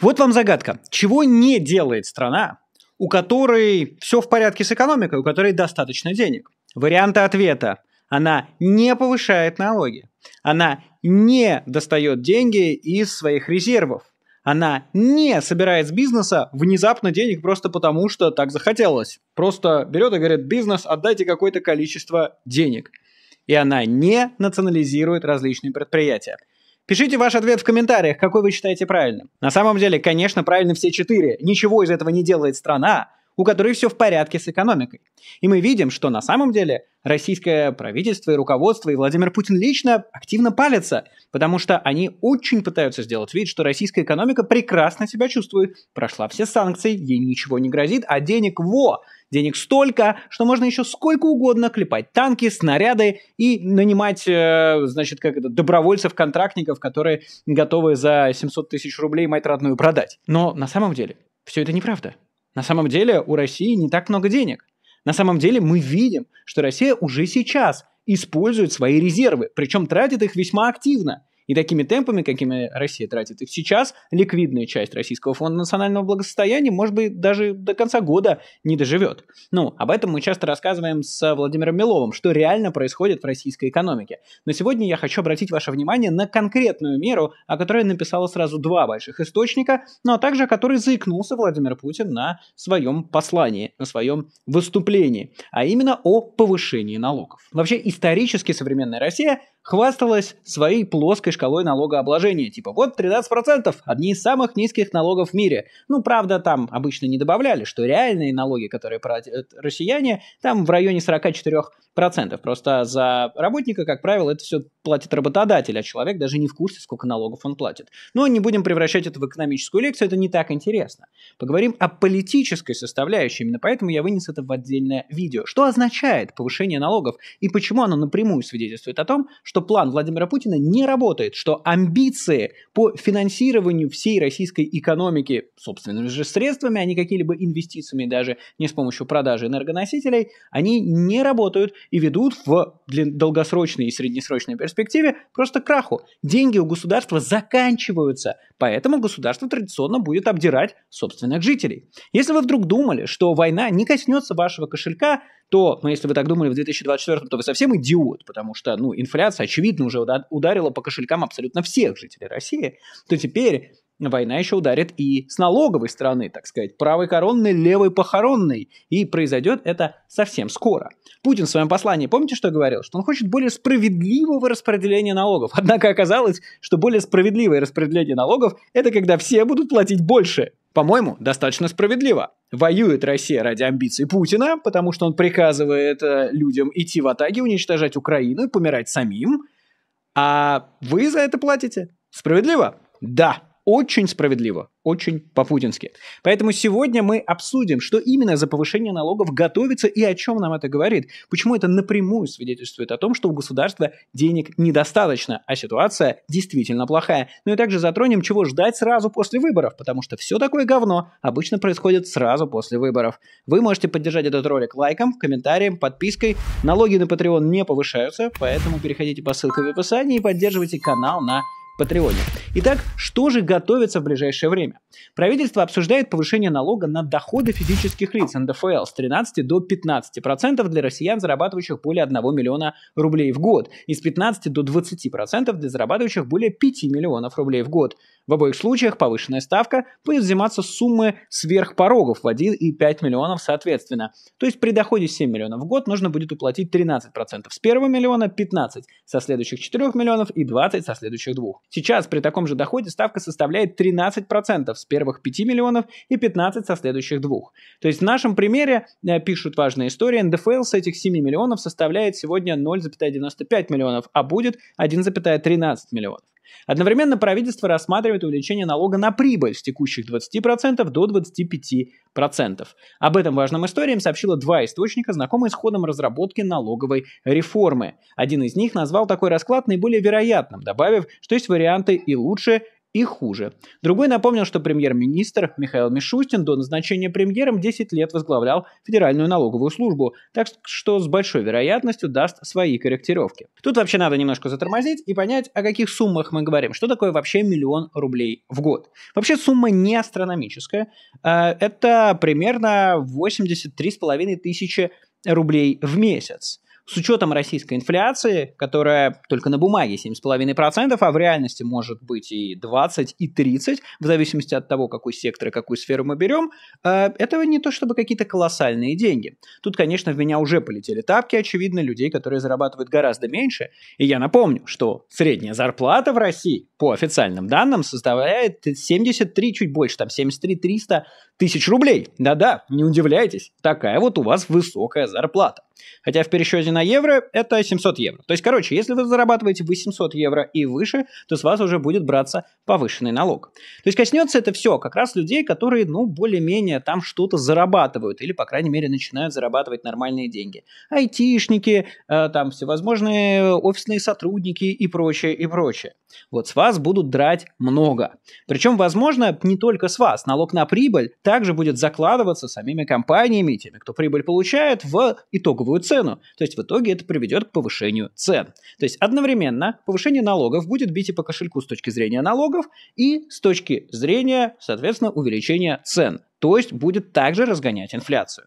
Вот вам загадка. Чего не делает страна, у которой все в порядке с экономикой, у которой достаточно денег? Варианты ответа. Она не повышает налоги. Она не достает деньги из своих резервов. Она не собирает с бизнеса внезапно денег просто потому, что так захотелось. Просто берет и говорит, бизнес, отдайте какое-то количество денег. И она не национализирует различные предприятия. Пишите ваш ответ в комментариях, какой вы считаете правильным. На самом деле, конечно, правильно все четыре. Ничего из этого не делает страна, у которой все в порядке с экономикой. И мы видим, что на самом деле российское правительство и руководство, и Владимир Путин лично активно палятся, потому что они очень пытаются сделать вид, что российская экономика прекрасно себя чувствует, прошла все санкции, ей ничего не грозит, а денег во! Денег столько, что можно еще сколько угодно клепать танки, снаряды и нанимать, э, значит, как это, добровольцев-контрактников, которые готовы за 700 тысяч рублей мать родную продать. Но на самом деле все это неправда. На самом деле у России не так много денег. На самом деле мы видим, что Россия уже сейчас использует свои резервы, причем тратит их весьма активно. И такими темпами, какими Россия тратит их сейчас, ликвидная часть Российского фонда национального благосостояния, может быть, даже до конца года не доживет. Ну, об этом мы часто рассказываем с Владимиром Миловым, что реально происходит в российской экономике. Но сегодня я хочу обратить ваше внимание на конкретную меру, о которой написало сразу два больших источника, ну а также о которой заикнулся Владимир Путин на своем послании, на своем выступлении, а именно о повышении налогов. Вообще, исторически современная Россия хвасталась своей плоской шкалой налогообложения. Типа, вот 13%, одни из самых низких налогов в мире. Ну, правда, там обычно не добавляли, что реальные налоги, которые платят россияне, там в районе 44%. Просто за работника, как правило, это все платит работодатель, а человек даже не в курсе, сколько налогов он платит. Но ну, не будем превращать это в экономическую лекцию, это не так интересно. Поговорим о политической составляющей, именно поэтому я вынес это в отдельное видео. Что означает повышение налогов и почему оно напрямую свидетельствует о том, что что план Владимира Путина не работает, что амбиции по финансированию всей российской экономики собственными же средствами, а не какими-либо инвестициями даже, не с помощью продажи энергоносителей, они не работают и ведут в долгосрочной и среднесрочной перспективе просто к краху. Деньги у государства заканчиваются, поэтому государство традиционно будет обдирать собственных жителей. Если вы вдруг думали, что война не коснется вашего кошелька, то, ну, если вы так думали в 2024, то вы совсем идиот, потому что, ну, инфляция, очевидно, уже ударила по кошелькам абсолютно всех жителей России, то теперь война еще ударит и с налоговой стороны, так сказать, правой коронной, левой похоронной, и произойдет это совсем скоро. Путин в своем послании, помните, что говорил? Что он хочет более справедливого распределения налогов. Однако оказалось, что более справедливое распределение налогов – это когда все будут платить больше по-моему, достаточно справедливо. Воюет Россия ради амбиций Путина, потому что он приказывает э, людям идти в атаки, уничтожать Украину и помирать самим. А вы за это платите? Справедливо? Да очень справедливо, очень по-путински. Поэтому сегодня мы обсудим, что именно за повышение налогов готовится и о чем нам это говорит. Почему это напрямую свидетельствует о том, что у государства денег недостаточно, а ситуация действительно плохая. Ну и также затронем, чего ждать сразу после выборов, потому что все такое говно обычно происходит сразу после выборов. Вы можете поддержать этот ролик лайком, комментарием, подпиской. Налоги на Patreon не повышаются, поэтому переходите по ссылке в описании и поддерживайте канал на Патреоне. Итак, что же готовится в ближайшее время? Правительство обсуждает повышение налога на доходы физических лиц НДФЛ с 13 до 15 процентов для россиян, зарабатывающих более 1 миллиона рублей в год, и с 15 до 20 процентов для зарабатывающих более 5 миллионов рублей в год. В обоих случаях повышенная ставка будет взиматься с суммы сверх порогов в 1 и 5 миллионов соответственно. То есть при доходе 7 миллионов в год нужно будет уплатить 13% с первого миллиона, 15% со следующих 4 миллионов и 20% со следующих двух. Сейчас при таком же доходе ставка составляет 13% с первых 5 миллионов и 15% со следующих двух. То есть в нашем примере, э, пишут важная история, НДФЛ с этих 7 миллионов составляет сегодня 0,95 миллионов, а будет 1,13 миллионов. Одновременно правительство рассматривает увеличение налога на прибыль с текущих 20% до 25%. Об этом важном историям сообщило два источника, знакомые с ходом разработки налоговой реформы. Один из них назвал такой расклад наиболее вероятным, добавив, что есть варианты и лучше, и хуже. Другой напомнил, что премьер-министр Михаил Мишустин до назначения премьером 10 лет возглавлял Федеральную налоговую службу, так что с большой вероятностью даст свои корректировки. Тут вообще надо немножко затормозить и понять, о каких суммах мы говорим. Что такое вообще миллион рублей в год? Вообще сумма не астрономическая. Э, это примерно 83,5 тысячи рублей в месяц с учетом российской инфляции, которая только на бумаге 7,5%, а в реальности может быть и 20, и 30, в зависимости от того, какой сектор и какую сферу мы берем, э, этого не то чтобы какие-то колоссальные деньги. Тут, конечно, в меня уже полетели тапки, очевидно, людей, которые зарабатывают гораздо меньше. И я напомню, что средняя зарплата в России, по официальным данным, составляет 73, чуть больше, там 73 300 тысяч рублей. Да-да, не удивляйтесь, такая вот у вас высокая зарплата. Хотя в пересчете на евро это 700 евро. То есть, короче, если вы зарабатываете 800 евро и выше, то с вас уже будет браться повышенный налог. То есть коснется это все как раз людей, которые, ну, более-менее там что-то зарабатывают или, по крайней мере, начинают зарабатывать нормальные деньги. Айтишники, э, там всевозможные офисные сотрудники и прочее, и прочее. Вот с вас будут драть много. Причем, возможно, не только с вас. Налог на прибыль также будет закладываться самими компаниями, теми, кто прибыль получает, в итоговую рынковую цену. То есть в итоге это приведет к повышению цен. То есть одновременно повышение налогов будет бить и по кошельку с точки зрения налогов, и с точки зрения, соответственно, увеличения цен. То есть будет также разгонять инфляцию.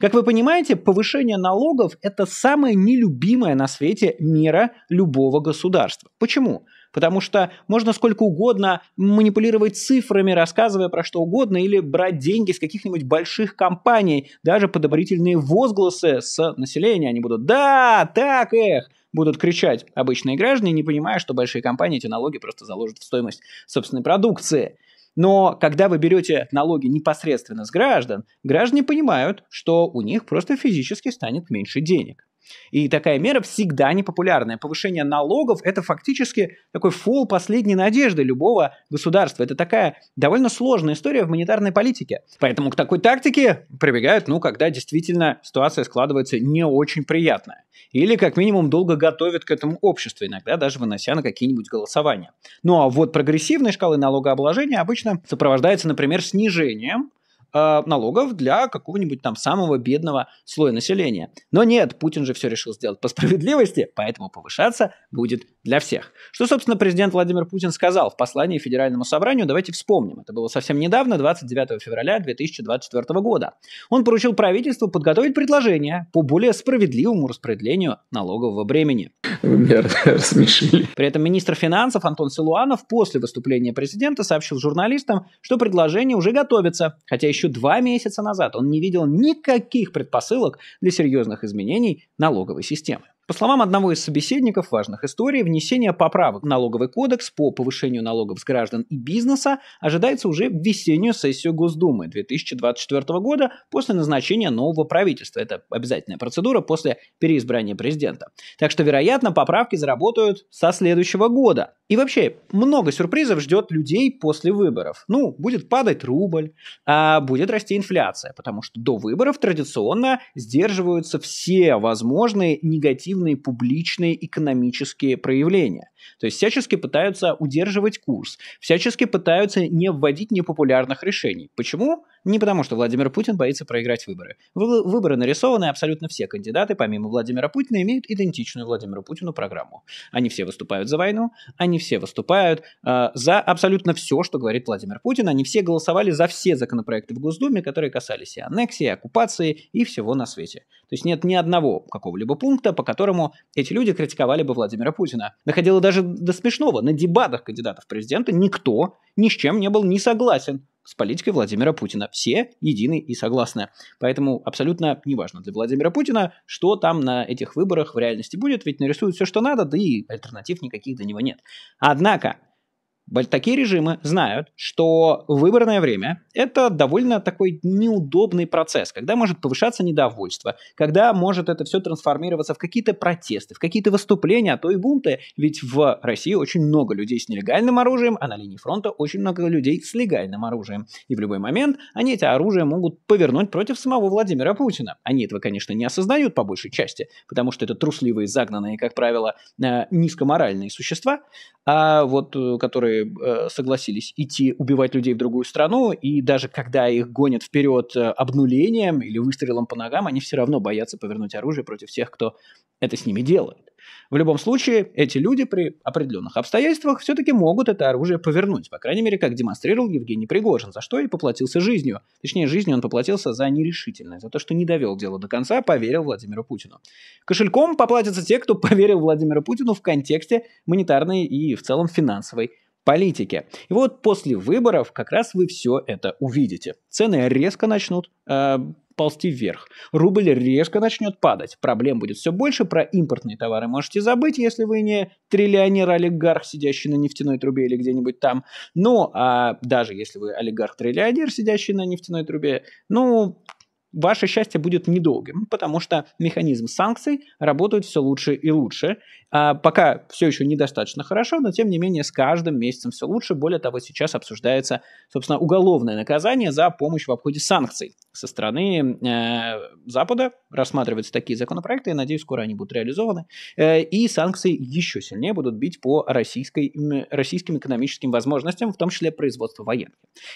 Как вы понимаете, повышение налогов – это самая нелюбимая на свете мера любого государства. Почему? Потому что можно сколько угодно манипулировать цифрами, рассказывая про что угодно, или брать деньги с каких-нибудь больших компаний, даже подобрительные возгласы с населения. Они будут «Да! Так, эх!» будут кричать обычные граждане, не понимая, что большие компании эти налоги просто заложат в стоимость собственной продукции. Но когда вы берете налоги непосредственно с граждан, граждане понимают, что у них просто физически станет меньше денег. И такая мера всегда непопулярная. Повышение налогов – это фактически такой фол последней надежды любого государства. Это такая довольно сложная история в монетарной политике. Поэтому к такой тактике прибегают, ну, когда действительно ситуация складывается не очень приятная. Или, как минимум, долго готовят к этому общество, иногда даже вынося на какие-нибудь голосования. Ну а вот прогрессивной шкалы налогообложения обычно сопровождается, например, снижением Э, налогов для какого-нибудь там самого бедного слоя населения. Но нет, Путин же все решил сделать по справедливости, поэтому повышаться будет для всех. Что, собственно, президент Владимир Путин сказал в послании Федеральному собранию, давайте вспомним. Это было совсем недавно, 29 февраля 2024 года. Он поручил правительству подготовить предложение по более справедливому распределению налогового бремени. Вы меня рассмешили. При этом министр финансов Антон Силуанов после выступления президента сообщил журналистам, что предложение уже готовится, хотя еще еще два месяца назад он не видел никаких предпосылок для серьезных изменений налоговой системы. По словам одного из собеседников важных историй, внесение поправок в налоговый кодекс по повышению налогов с граждан и бизнеса ожидается уже в весеннюю сессию Госдумы 2024 года после назначения нового правительства. Это обязательная процедура после переизбрания президента. Так что, вероятно, поправки заработают со следующего года. И вообще, много сюрпризов ждет людей после выборов. Ну, будет падать рубль, а будет расти инфляция, потому что до выборов традиционно сдерживаются все возможные негативные активные публичные экономические проявления. То есть всячески пытаются удерживать курс, всячески пытаются не вводить непопулярных решений. Почему? Не потому, что Владимир Путин боится проиграть выборы. выборы нарисованы абсолютно все кандидаты, помимо Владимира Путина, имеют идентичную Владимиру Путину программу. Они все выступают за войну, они все выступают э, за абсолютно все, что говорит Владимир Путин. Они все голосовали за все законопроекты в Госдуме, которые касались и аннексии, и оккупации, и всего на свете. То есть нет ни одного какого-либо пункта, по которому эти люди критиковали бы Владимира Путина. Находило даже до смешного. На дебатах кандидатов в президенты никто ни с чем не был не согласен с политикой Владимира Путина. Все едины и согласны. Поэтому абсолютно неважно для Владимира Путина, что там на этих выборах в реальности будет, ведь нарисуют все, что надо, да и альтернатив никаких для него нет. Однако, Такие режимы знают, что выборное время – это довольно такой неудобный процесс, когда может повышаться недовольство, когда может это все трансформироваться в какие-то протесты, в какие-то выступления, а то и бунты. Ведь в России очень много людей с нелегальным оружием, а на линии фронта очень много людей с легальным оружием. И в любой момент они это оружие могут повернуть против самого Владимира Путина. Они этого, конечно, не осознают по большей части, потому что это трусливые, загнанные, как правило, э, низкоморальные существа, а вот э, которые которые э, согласились идти убивать людей в другую страну, и даже когда их гонят вперед э, обнулением или выстрелом по ногам, они все равно боятся повернуть оружие против тех, кто это с ними делает. В любом случае, эти люди при определенных обстоятельствах все-таки могут это оружие повернуть, по крайней мере, как демонстрировал Евгений Пригожин, за что и поплатился жизнью. Точнее, жизнью он поплатился за нерешительность, за то, что не довел дело до конца, поверил Владимиру Путину. Кошельком поплатятся те, кто поверил Владимиру Путину в контексте монетарной и в целом финансовой политике. И вот после выборов как раз вы все это увидите. Цены резко начнут э, ползти вверх. Рубль резко начнет падать. Проблем будет все больше. Про импортные товары можете забыть, если вы не триллионер-олигарх, сидящий на нефтяной трубе или где-нибудь там. Ну, а даже если вы олигарх-триллионер, сидящий на нефтяной трубе, ну, ваше счастье будет недолгим, потому что механизм санкций работает все лучше и лучше. А пока все еще недостаточно хорошо, но тем не менее с каждым месяцем все лучше. Более того, сейчас обсуждается, собственно, уголовное наказание за помощь в обходе санкций со стороны э, Запада. Рассматриваются такие законопроекты, я надеюсь, скоро они будут реализованы. Э, и санкции еще сильнее будут бить по российской, российским экономическим возможностям, в том числе производству военки.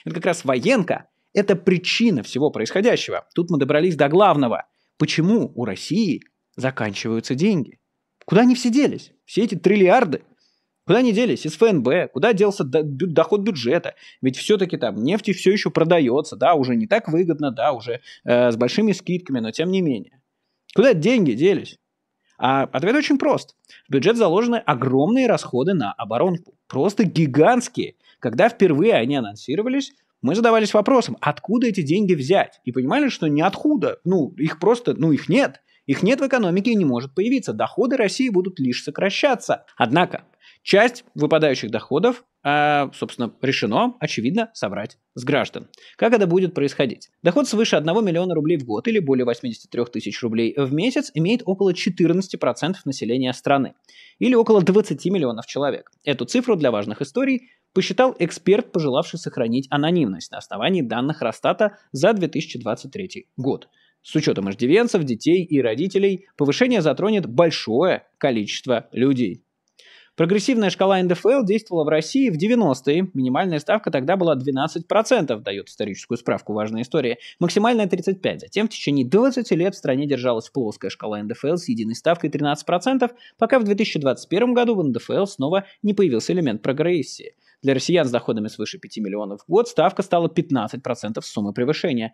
Это как раз военка – это причина всего происходящего. Тут мы добрались до главного. Почему у России заканчиваются деньги? Куда они все делись? Все эти триллиарды? Куда они делись? Из ФНБ? Куда делся доход бюджета? Ведь все-таки там нефть все еще продается, да, уже не так выгодно, да, уже э, с большими скидками, но тем не менее. Куда деньги делись? А ответ очень прост. В бюджет заложены огромные расходы на оборонку. Просто гигантские. Когда впервые они анонсировались, мы задавались вопросом, откуда эти деньги взять? И понимали, что ниоткуда. Ну, их просто, ну, их нет. Их нет в экономике и не может появиться. Доходы России будут лишь сокращаться. Однако, часть выпадающих доходов, э, собственно, решено, очевидно, собрать с граждан. Как это будет происходить? Доход свыше 1 миллиона рублей в год или более 83 тысяч рублей в месяц имеет около 14% населения страны или около 20 миллионов человек. Эту цифру для важных историй посчитал эксперт, пожелавший сохранить анонимность на основании данных Росстата за 2023 год. С учетом иждивенцев, детей и родителей повышение затронет большое количество людей. Прогрессивная шкала НДФЛ действовала в России в 90-е. Минимальная ставка тогда была 12%, дает историческую справку важная история. Максимальная 35%. Затем в течение 20 лет в стране держалась плоская шкала НДФЛ с единой ставкой 13%, пока в 2021 году в НДФЛ снова не появился элемент прогрессии. Для россиян с доходами свыше 5 миллионов в год ставка стала 15% суммы превышения.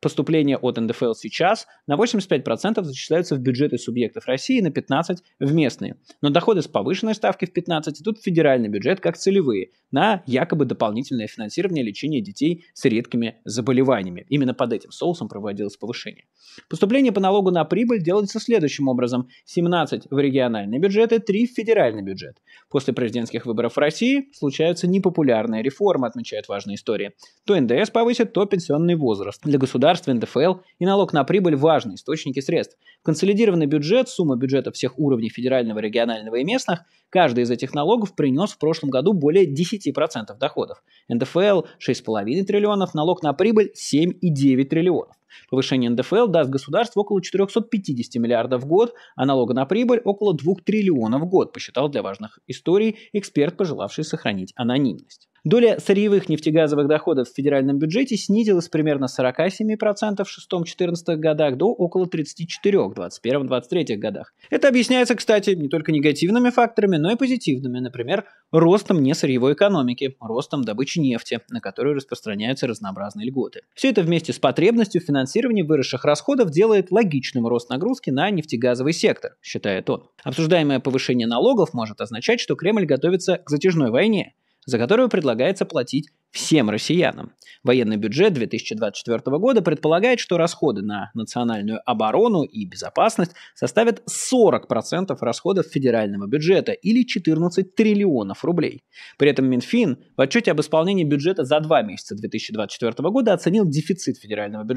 Поступления от НДФЛ сейчас на 85% зачисляются в бюджеты субъектов России, на 15% в местные. Но доходы с повышенной ставки в 15% идут в федеральный бюджет как целевые на якобы дополнительное финансирование лечения детей с редкими заболеваниями. Именно под этим соусом проводилось повышение. Поступление по налогу на прибыль делается следующим образом. 17 в региональные бюджеты, 3 в федеральный бюджет. После президентских выборов в России случаются непопулярные реформы, отмечают важные истории. То НДС повысит, то пенсионный возраст. Для государства НДФЛ и налог на прибыль – важные источники средств. Консолидированный бюджет, сумма бюджета всех уровней федерального, регионального и местных, каждый из этих налогов принес в прошлом году более 10% доходов. НДФЛ – 6,5 триллионов, налог на прибыль – 7,9 триллионов. Повышение НДФЛ даст государству около 450 миллиардов в год, а налога на прибыль около 2 триллионов в год, посчитал для важных историй эксперт, пожелавший сохранить анонимность. Доля сырьевых нефтегазовых доходов в федеральном бюджете снизилась примерно с 47% в 2006-2014 годах до около 34% в 2021-2023 годах. Это объясняется, кстати, не только негативными факторами, но и позитивными, например, ростом несырьевой экономики, ростом добычи нефти, на которую распространяются разнообразные льготы. Все это вместе с потребностью в финансировании выросших расходов делает логичным рост нагрузки на нефтегазовый сектор, считает он. Обсуждаемое повышение налогов может означать, что Кремль готовится к затяжной войне, за которую предлагается платить всем россиянам. Военный бюджет 2024 года предполагает, что расходы на национальную оборону и безопасность составят 40% расходов федерального бюджета или 14 триллионов рублей. При этом Минфин в отчете об исполнении бюджета за два месяца 2024 года оценил дефицит федерального бюджета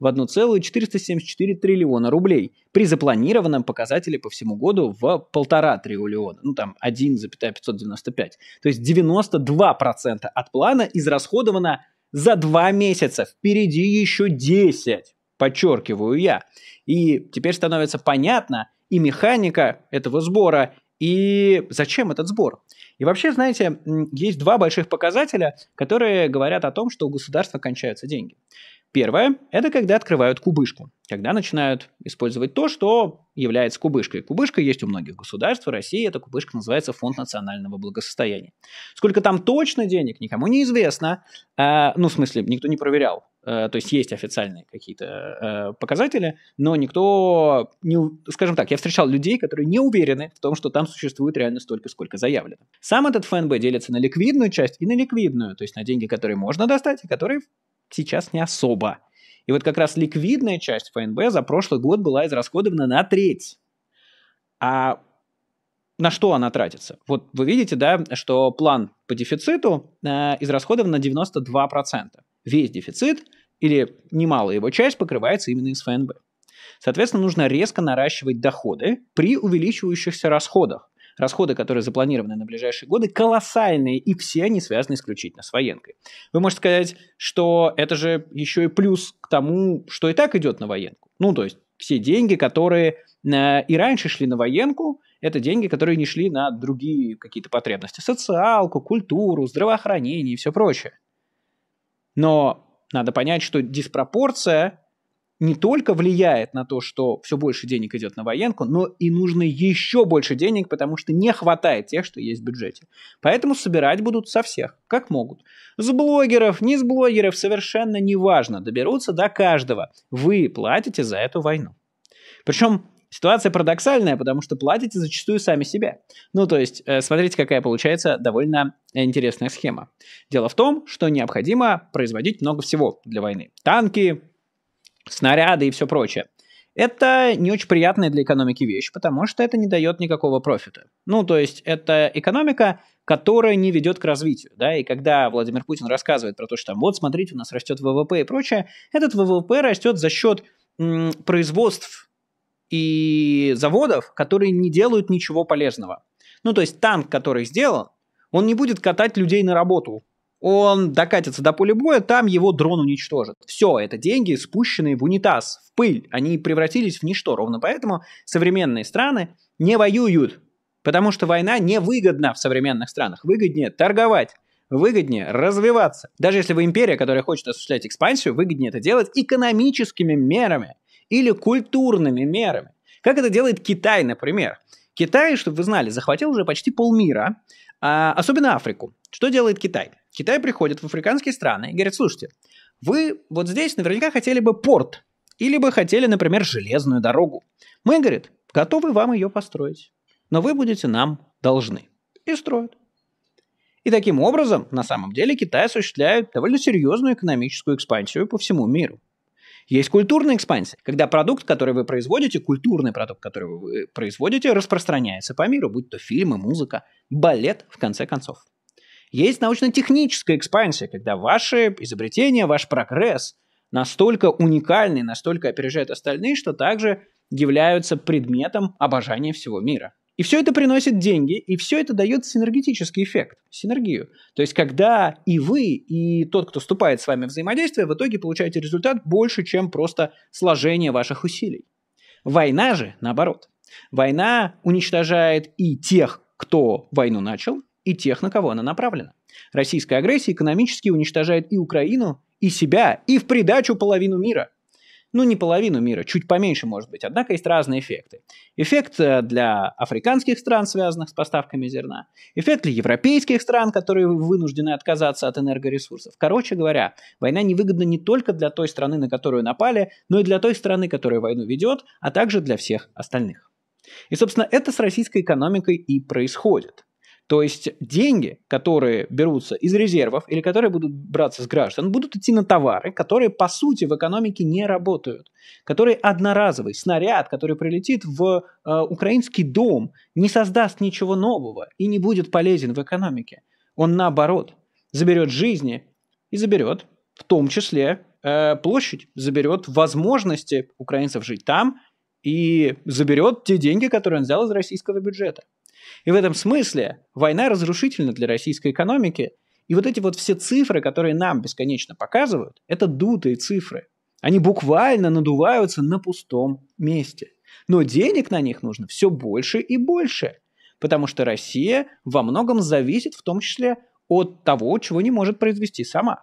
в 1,474 триллиона рублей при запланированном показателе по всему году в 1,5 триллиона, ну там 1,595. То есть 92% от плана Казахстана израсходовано за два месяца. Впереди еще 10, подчеркиваю я. И теперь становится понятно и механика этого сбора, и зачем этот сбор. И вообще, знаете, есть два больших показателя, которые говорят о том, что у государства кончаются деньги. Первое – это когда открывают кубышку, когда начинают использовать то, что является кубышкой. Кубышка есть у многих государств, в России эта кубышка называется Фонд национального благосостояния. Сколько там точно денег, никому не известно. Э, ну, в смысле, никто не проверял. Э, то есть есть официальные какие-то э, показатели, но никто, не, скажем так, я встречал людей, которые не уверены в том, что там существует реально столько, сколько заявлено. Сам этот ФНБ делится на ликвидную часть и на ликвидную, то есть на деньги, которые можно достать и которые сейчас не особо. И вот как раз ликвидная часть ФНБ за прошлый год была израсходована на треть. А на что она тратится? Вот вы видите, да, что план по дефициту э, израсходован на 92%. Весь дефицит или немалая его часть покрывается именно из ФНБ. Соответственно, нужно резко наращивать доходы при увеличивающихся расходах. Расходы, которые запланированы на ближайшие годы, колоссальные, и все они связаны исключительно с военкой. Вы можете сказать, что это же еще и плюс к тому, что и так идет на военку. Ну, то есть все деньги, которые э, и раньше шли на военку, это деньги, которые не шли на другие какие-то потребности. Социалку, культуру, здравоохранение и все прочее. Но надо понять, что диспропорция не только влияет на то, что все больше денег идет на военку, но и нужно еще больше денег, потому что не хватает тех, что есть в бюджете. Поэтому собирать будут со всех, как могут. С блогеров, не с блогеров, совершенно неважно, доберутся до каждого. Вы платите за эту войну. Причем Ситуация парадоксальная, потому что платите зачастую сами себя. Ну, то есть, э, смотрите, какая получается довольно интересная схема. Дело в том, что необходимо производить много всего для войны. Танки, снаряды и все прочее. Это не очень приятная для экономики вещь, потому что это не дает никакого профита. Ну, то есть это экономика, которая не ведет к развитию, да, и когда Владимир Путин рассказывает про то, что там, вот, смотрите, у нас растет ВВП и прочее, этот ВВП растет за счет м, производств и заводов, которые не делают ничего полезного. Ну, то есть танк, который сделан, он не будет катать людей на работу, он докатится до поля боя, там его дрон уничтожит. Все, это деньги, спущенные в унитаз, в пыль. Они превратились в ничто. Ровно поэтому современные страны не воюют, потому что война невыгодна в современных странах. Выгоднее торговать, выгоднее развиваться. Даже если вы империя, которая хочет осуществлять экспансию, выгоднее это делать экономическими мерами или культурными мерами. Как это делает Китай, например. Китай, чтобы вы знали, захватил уже почти полмира, а, особенно Африку. Что делает Китай? Китай приходит в африканские страны и говорит, слушайте, вы вот здесь наверняка хотели бы порт, или бы хотели, например, железную дорогу. Мы, говорит, готовы вам ее построить, но вы будете нам должны. И строят. И таким образом, на самом деле, Китай осуществляет довольно серьезную экономическую экспансию по всему миру. Есть культурная экспансия, когда продукт, который вы производите, культурный продукт, который вы э, производите, распространяется по миру, будь то фильмы, музыка, балет, в конце концов. Есть научно-техническая экспансия, когда ваши изобретения, ваш прогресс настолько уникальны, настолько опережают остальные, что также являются предметом обожания всего мира. И все это приносит деньги, и все это дает синергетический эффект, синергию. То есть, когда и вы, и тот, кто вступает с вами в взаимодействие, в итоге получаете результат больше, чем просто сложение ваших усилий. Война же, наоборот. Война уничтожает и тех, кто войну начал, и тех, на кого она направлена. Российская агрессия экономически уничтожает и Украину, и себя, и в придачу половину мира. Ну, не половину мира, чуть поменьше, может быть, однако есть разные эффекты. Эффект э, для африканских стран, связанных с поставками зерна. Эффект для европейских стран, которые вынуждены отказаться от энергоресурсов. Короче говоря, война невыгодна не только для той страны, на которую напали, но и для той страны, которая войну ведет, а также для всех остальных. И, собственно, это с российской экономикой и происходит. То есть деньги, которые берутся из резервов или которые будут браться с граждан, будут идти на товары, которые по сути в экономике не работают, которые одноразовый снаряд, который прилетит в э, украинский дом, не создаст ничего нового и не будет полезен в экономике. Он наоборот заберет жизни и заберет, в том числе э, площадь, заберет возможности украинцев жить там и заберет те деньги, которые он взял из российского бюджета. И в этом смысле война разрушительна для российской экономики. И вот эти вот все цифры, которые нам бесконечно показывают, это дутые цифры. Они буквально надуваются на пустом месте. Но денег на них нужно все больше и больше. Потому что Россия во многом зависит в том числе от того, чего не может произвести сама.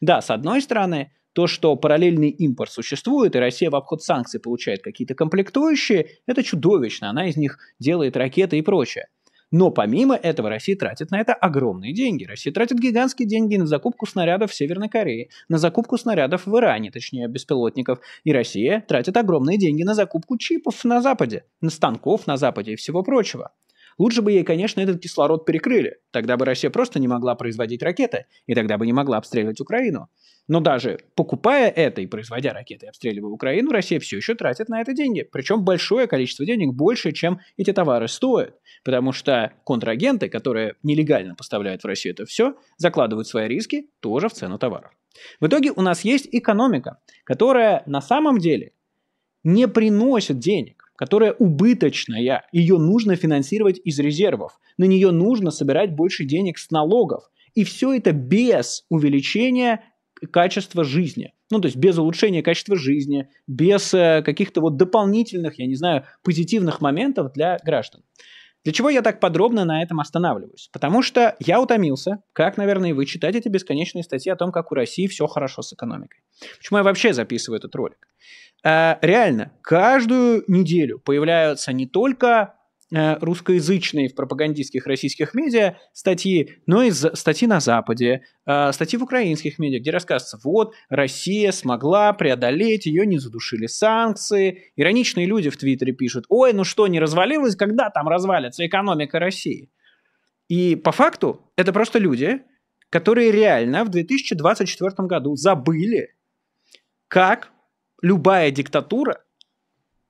Да, с одной стороны, то, что параллельный импорт существует, и Россия в обход санкций получает какие-то комплектующие, это чудовищно. Она из них делает ракеты и прочее. Но помимо этого Россия тратит на это огромные деньги. Россия тратит гигантские деньги на закупку снарядов в Северной Корее, на закупку снарядов в Иране, точнее беспилотников. И Россия тратит огромные деньги на закупку чипов на Западе, на станков на Западе и всего прочего. Лучше бы ей, конечно, этот кислород перекрыли. Тогда бы Россия просто не могла производить ракеты, и тогда бы не могла обстреливать Украину. Но даже покупая это и производя ракеты обстреливая Украину, Россия все еще тратит на это деньги. Причем большое количество денег, больше, чем эти товары стоят. Потому что контрагенты, которые нелегально поставляют в Россию это все, закладывают свои риски тоже в цену товаров. В итоге у нас есть экономика, которая на самом деле не приносит денег которая убыточная, ее нужно финансировать из резервов, на нее нужно собирать больше денег с налогов. И все это без увеличения качество жизни. Ну, то есть без улучшения качества жизни, без э, каких-то вот дополнительных, я не знаю, позитивных моментов для граждан. Для чего я так подробно на этом останавливаюсь? Потому что я утомился, как, наверное, и вы читать эти бесконечные статьи о том, как у России все хорошо с экономикой. Почему я вообще записываю этот ролик? Э, реально, каждую неделю появляются не только Э, русскоязычные в пропагандистских российских медиа статьи, но и статьи на Западе, э, статьи в украинских медиа, где рассказывается, вот, Россия смогла преодолеть, ее не задушили санкции. Ироничные люди в Твиттере пишут, ой, ну что, не развалилась, когда там развалится экономика России? И по факту это просто люди, которые реально в 2024 году забыли, как любая диктатура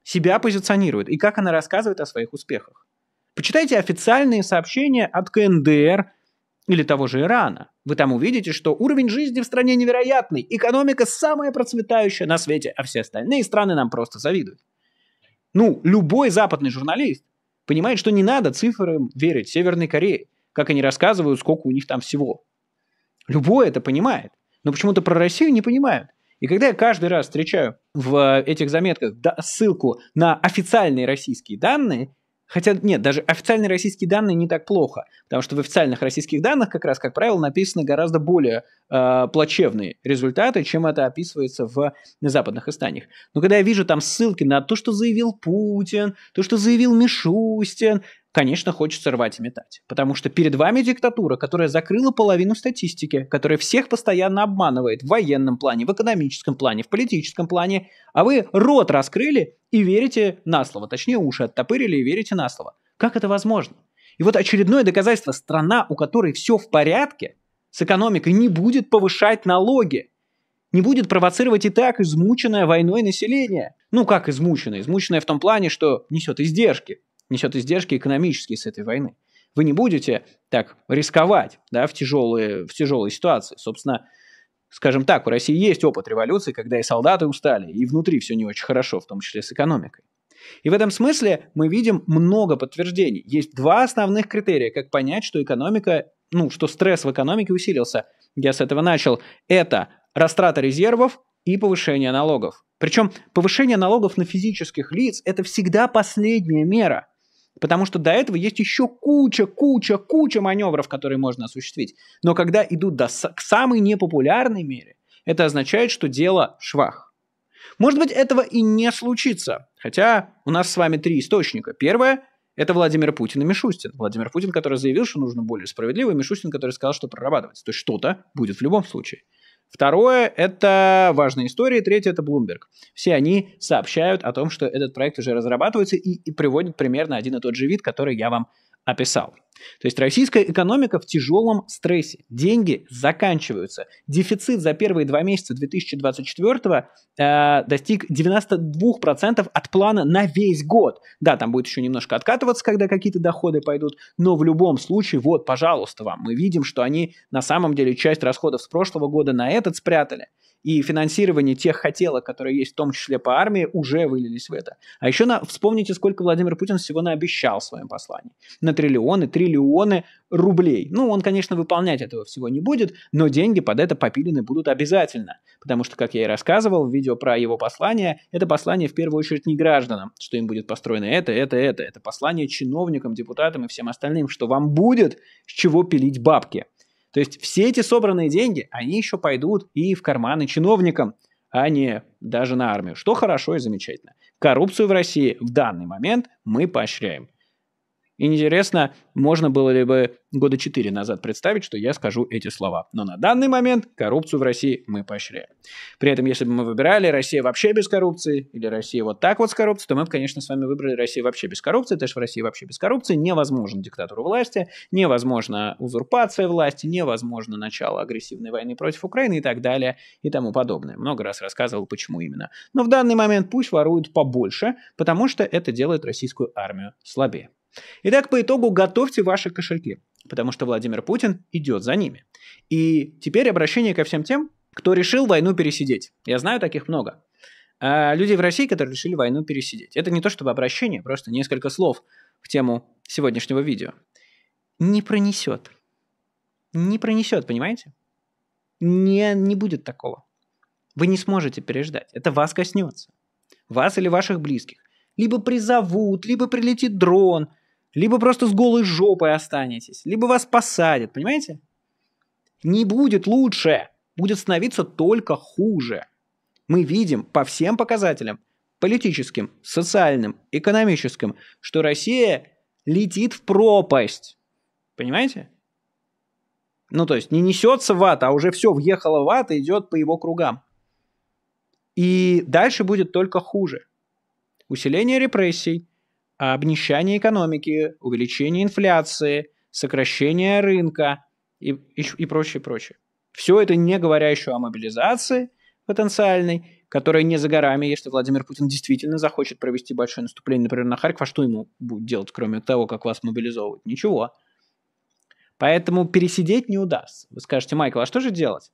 себя позиционирует и как она рассказывает о своих успехах. Почитайте официальные сообщения от КНДР или того же Ирана. Вы там увидите, что уровень жизни в стране невероятный, экономика самая процветающая на свете, а все остальные страны нам просто завидуют. Ну, любой западный журналист понимает, что не надо цифрам верить Северной Корее, как они рассказывают, сколько у них там всего. Любой это понимает, но почему-то про Россию не понимают. И когда я каждый раз встречаю в э, этих заметках ссылку на официальные российские данные, Хотя нет, даже официальные российские данные не так плохо, потому что в официальных российских данных как раз, как правило, написаны гораздо более э, плачевные результаты, чем это описывается в западных изданиях. Но когда я вижу там ссылки на то, что заявил Путин, то, что заявил Мишустин, конечно, хочется рвать и метать. Потому что перед вами диктатура, которая закрыла половину статистики, которая всех постоянно обманывает в военном плане, в экономическом плане, в политическом плане, а вы рот раскрыли и верите на слово, точнее уши оттопырили и верите на слово. Как это возможно? И вот очередное доказательство, страна, у которой все в порядке, с экономикой не будет повышать налоги, не будет провоцировать и так измученное войной население. Ну как измученное? Измученное в том плане, что несет издержки несет издержки экономические с этой войны. Вы не будете так рисковать да, в, тяжелые, в тяжелой ситуации. Собственно, скажем так, у России есть опыт революции, когда и солдаты устали, и внутри все не очень хорошо, в том числе с экономикой. И в этом смысле мы видим много подтверждений. Есть два основных критерия, как понять, что экономика, ну, что стресс в экономике усилился. Я с этого начал. Это растрата резервов и повышение налогов. Причем повышение налогов на физических лиц – это всегда последняя мера – Потому что до этого есть еще куча, куча, куча маневров, которые можно осуществить. Но когда идут до, к самой непопулярной мере, это означает, что дело швах. Может быть, этого и не случится. Хотя у нас с вами три источника. Первое – это Владимир Путин и Мишустин. Владимир Путин, который заявил, что нужно более справедливо, и Мишустин, который сказал, что прорабатывается. То есть что-то будет в любом случае. Второе – это важная история, Третье – это Bloomberg. Все они сообщают о том, что этот проект уже разрабатывается и, и приводят примерно один и тот же вид, который я вам описал. То есть российская экономика в тяжелом стрессе. Деньги заканчиваются. Дефицит за первые два месяца 2024 э, достиг 92% от плана на весь год. Да, там будет еще немножко откатываться, когда какие-то доходы пойдут, но в любом случае, вот, пожалуйста, вам. Мы видим, что они на самом деле часть расходов с прошлого года на этот спрятали. И финансирование тех хотелок, которые есть в том числе по армии, уже вылились в это. А еще на, вспомните, сколько Владимир Путин всего наобещал в своем послании. На триллионы, триллионы рублей. Ну, он, конечно, выполнять этого всего не будет, но деньги под это попилены будут обязательно. Потому что, как я и рассказывал в видео про его послание, это послание в первую очередь не гражданам, что им будет построено это, это, это. Это послание чиновникам, депутатам и всем остальным, что вам будет с чего пилить бабки. То есть все эти собранные деньги, они еще пойдут и в карманы чиновникам, а не даже на армию, что хорошо и замечательно. Коррупцию в России в данный момент мы поощряем. Интересно, можно было ли бы года четыре назад представить, что я скажу эти слова. Но на данный момент коррупцию в России мы поощряем. При этом, если бы мы выбирали Россия вообще без коррупции или Россия вот так вот с коррупцией, то мы бы, конечно, с вами выбрали Россию вообще без коррупции, потому что в России вообще без коррупции невозможно диктатуру власти, невозможно узурпация власти, невозможно начало агрессивной войны против Украины и так далее и тому подобное. Много раз рассказывал, почему именно. Но в данный момент пусть воруют побольше, потому что это делает российскую армию слабее. Итак, по итогу готовьте ваши кошельки, потому что Владимир Путин идет за ними. И теперь обращение ко всем тем, кто решил войну пересидеть. Я знаю таких много. А людей в России, которые решили войну пересидеть. Это не то чтобы обращение, просто несколько слов в тему сегодняшнего видео. Не пронесет. Не пронесет, понимаете? Не, не будет такого. Вы не сможете переждать. Это вас коснется. Вас или ваших близких. Либо призовут, либо прилетит дрон – либо просто с голой жопой останетесь, либо вас посадят, понимаете? Не будет лучше, будет становиться только хуже. Мы видим по всем показателям, политическим, социальным, экономическим, что Россия летит в пропасть. Понимаете? Ну, то есть не несется в ад, а уже все въехало в ад и идет по его кругам. И дальше будет только хуже. Усиление репрессий – обнищание экономики, увеличение инфляции, сокращение рынка и, и, и прочее, прочее. Все это не говоря еще о мобилизации потенциальной, которая не за горами, если Владимир Путин действительно захочет провести большое наступление, например, на Харьков, а что ему будет делать, кроме того, как вас мобилизовывать? Ничего. Поэтому пересидеть не удастся. Вы скажете, Майкл, а что же делать?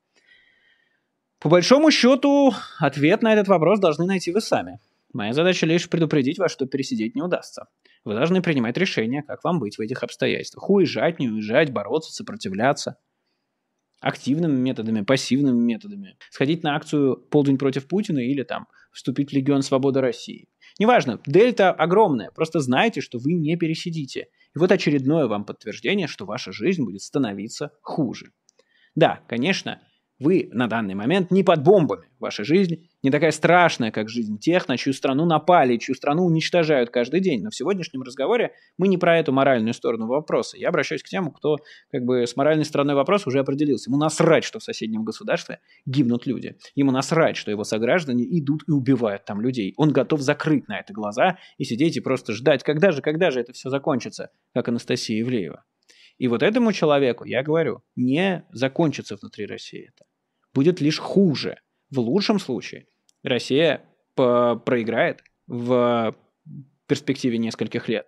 По большому счету, ответ на этот вопрос должны найти вы сами. Моя задача лишь предупредить вас, что пересидеть не удастся. Вы должны принимать решение, как вам быть в этих обстоятельствах. Уезжать, не уезжать, бороться, сопротивляться. Активными методами, пассивными методами. Сходить на акцию «Полдень против Путина» или там вступить в Легион Свободы России. Неважно, дельта огромная, просто знайте, что вы не пересидите. И вот очередное вам подтверждение, что ваша жизнь будет становиться хуже. Да, конечно, вы на данный момент не под бомбами. Ваша жизнь не такая страшная, как жизнь тех, на чью страну напали, чью страну уничтожают каждый день. Но в сегодняшнем разговоре мы не про эту моральную сторону вопроса. Я обращаюсь к тем, кто как бы с моральной стороной вопроса уже определился. Ему насрать, что в соседнем государстве гибнут люди. Ему насрать, что его сограждане идут и убивают там людей. Он готов закрыть на это глаза и сидеть и просто ждать, когда же, когда же это все закончится, как Анастасия Евлеева. И вот этому человеку, я говорю, не закончится внутри России это будет лишь хуже. В лучшем случае Россия проиграет в перспективе нескольких лет.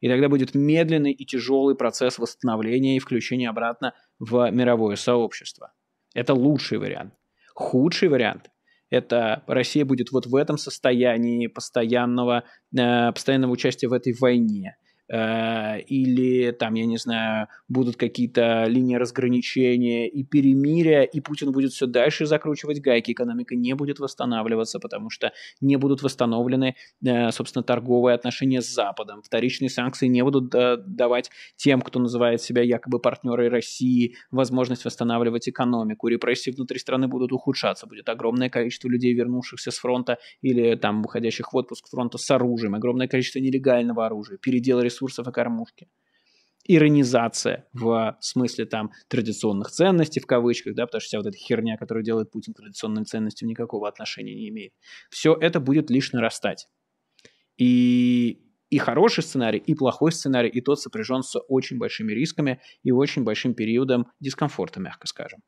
И тогда будет медленный и тяжелый процесс восстановления и включения обратно в мировое сообщество. Это лучший вариант. Худший вариант – это Россия будет вот в этом состоянии постоянного, э, постоянного участия в этой войне – Э, или там, я не знаю, будут какие-то линии разграничения и перемирия, и Путин будет все дальше закручивать гайки, экономика не будет восстанавливаться, потому что не будут восстановлены, э, собственно, торговые отношения с Западом, вторичные санкции не будут э, давать тем, кто называет себя якобы партнерой России, возможность восстанавливать экономику, репрессии внутри страны будут ухудшаться, будет огромное количество людей, вернувшихся с фронта или там уходящих в отпуск фронта с оружием, огромное количество нелегального оружия, передел ресурсов ресурсов и кормушки. Иронизация в смысле там традиционных ценностей в кавычках, да, потому что вся вот эта херня, которую делает Путин к традиционным ценностям, никакого отношения не имеет. Все это будет лишь нарастать. И и хороший сценарий, и плохой сценарий, и тот сопряжен с очень большими рисками и очень большим периодом дискомфорта, мягко скажем.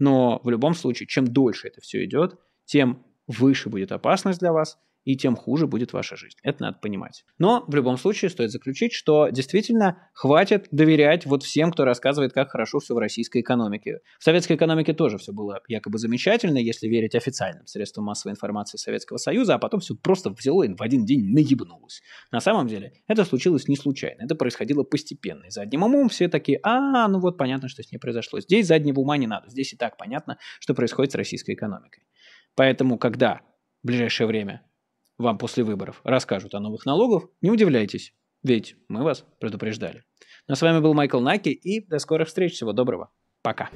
Но в любом случае, чем дольше это все идет, тем выше будет опасность для вас, и тем хуже будет ваша жизнь. Это надо понимать. Но в любом случае стоит заключить, что действительно хватит доверять вот всем, кто рассказывает, как хорошо все в российской экономике. В советской экономике тоже все было якобы замечательно, если верить официальным средствам массовой информации Советского Союза, а потом все просто взяло и в один день наебнулось. На самом деле это случилось не случайно, это происходило постепенно. И задним умом все такие, а, ну вот понятно, что с ней произошло. Здесь заднего ума не надо, здесь и так понятно, что происходит с российской экономикой. Поэтому, когда в ближайшее время вам после выборов расскажут о новых налогах, не удивляйтесь, ведь мы вас предупреждали. Но с вами был Майкл Наки, и до скорых встреч. Всего доброго. Пока.